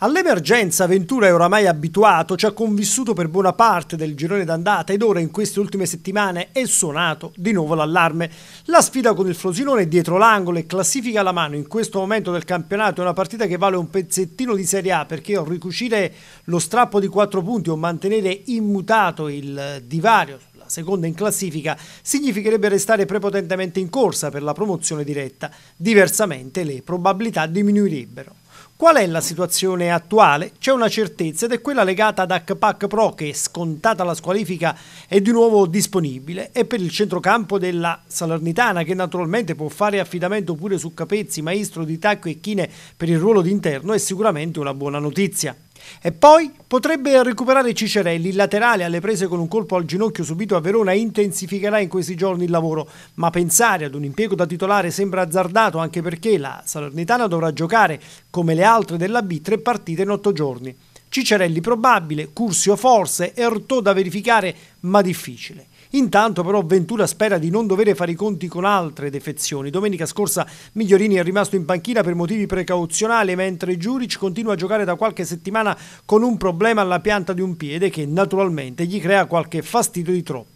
All'emergenza Ventura è oramai abituato, ci ha convissuto per buona parte del girone d'andata ed ora in queste ultime settimane è suonato di nuovo l'allarme. La sfida con il Frosinone è dietro l'angolo e classifica alla mano in questo momento del campionato è una partita che vale un pezzettino di Serie A perché ricucire lo strappo di 4 punti o mantenere immutato il divario la seconda in classifica, significherebbe restare prepotentemente in corsa per la promozione diretta. Diversamente le probabilità diminuirebbero. Qual è la situazione attuale? C'è una certezza ed è quella legata ad Akpak Pro che, scontata la squalifica, è di nuovo disponibile e per il centrocampo della Salernitana che naturalmente può fare affidamento pure su Capezzi, maestro di tacco e chine per il ruolo di interno è sicuramente una buona notizia. E poi potrebbe recuperare Cicerelli, il laterale alle prese con un colpo al ginocchio subito a Verona intensificherà in questi giorni il lavoro, ma pensare ad un impiego da titolare sembra azzardato anche perché la Salernitana dovrà giocare, come le altre della B, tre partite in otto giorni. Cicerelli probabile, Cursio forse, Ertò da verificare ma difficile. Intanto però Ventura spera di non dover fare i conti con altre defezioni. Domenica scorsa Migliorini è rimasto in panchina per motivi precauzionali mentre Giuric continua a giocare da qualche settimana con un problema alla pianta di un piede che naturalmente gli crea qualche fastidio di troppo.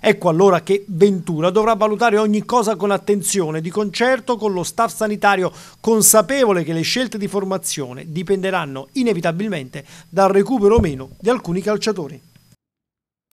Ecco allora che Ventura dovrà valutare ogni cosa con attenzione, di concerto con lo staff sanitario, consapevole che le scelte di formazione dipenderanno inevitabilmente dal recupero o meno di alcuni calciatori.